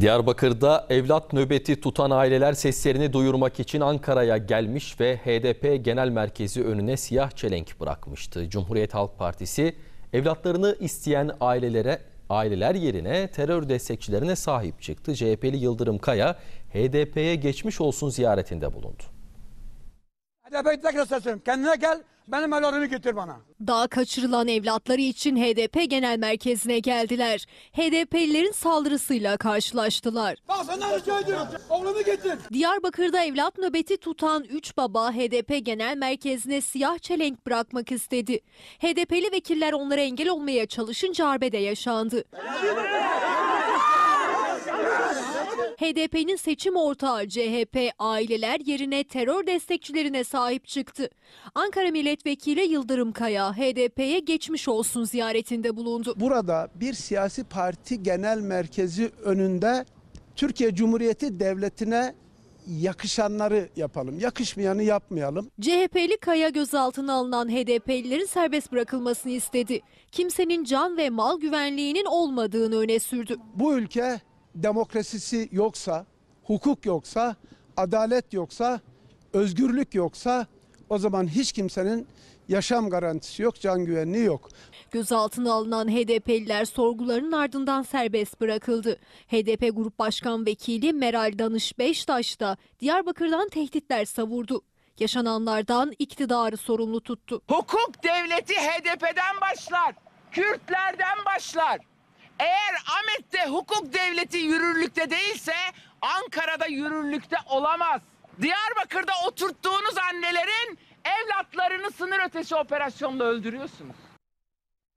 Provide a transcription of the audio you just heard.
Diyarbakır'da evlat nöbeti tutan aileler seslerini duyurmak için Ankara'ya gelmiş ve HDP Genel Merkezi önüne siyah çelenk bırakmıştı. Cumhuriyet Halk Partisi evlatlarını isteyen ailelere aileler yerine terör destekçilerine sahip çıktı. CHP'li Yıldırım Kaya HDP'ye geçmiş olsun ziyaretinde bulundu. HDP'yi tekrar sesleniyorum. Kendine gel, benim evladımı getir bana. Daha kaçırılan evlatları için HDP Genel Merkezi'ne geldiler. HDP'lilerin saldırısıyla karşılaştılar. Bak senden rica ediyorum. Oğlumu getir. Diyarbakır'da evlat nöbeti tutan 3 baba HDP Genel Merkezi'ne siyah çelenk bırakmak istedi. HDP'li vekiller onlara engel olmaya çalışınca arbede yaşandı. HDP'nin seçim ortağı CHP aileler yerine terör destekçilerine sahip çıktı. Ankara Milletvekili Yıldırım Kaya HDP'ye geçmiş olsun ziyaretinde bulundu. Burada bir siyasi parti genel merkezi önünde Türkiye Cumhuriyeti Devleti'ne yakışanları yapalım, yakışmayanı yapmayalım. CHP'li Kaya gözaltına alınan HDP'lilerin serbest bırakılmasını istedi. Kimsenin can ve mal güvenliğinin olmadığını öne sürdü. Bu ülke demokrasisi yoksa, hukuk yoksa, adalet yoksa, özgürlük yoksa o zaman hiç kimsenin yaşam garantisi yok, can güvenliği yok. Gözaltına alınan HDP'liler sorguların ardından serbest bırakıldı. HDP Grup Başkan Vekili Meral Danış Beştaş da Diyarbakır'dan tehditler savurdu. Yaşananlardan iktidarı sorumlu tuttu. Hukuk devleti HDP'den başlar, Kürtlerden başlar. Eğer Ahmet'te hukuk devleti yürürlükte değilse Ankara'da yürürlükte olamaz. Diyarbakır'da oturttuğunuz annelerin evlatlarını sınır ötesi operasyonla öldürüyorsunuz.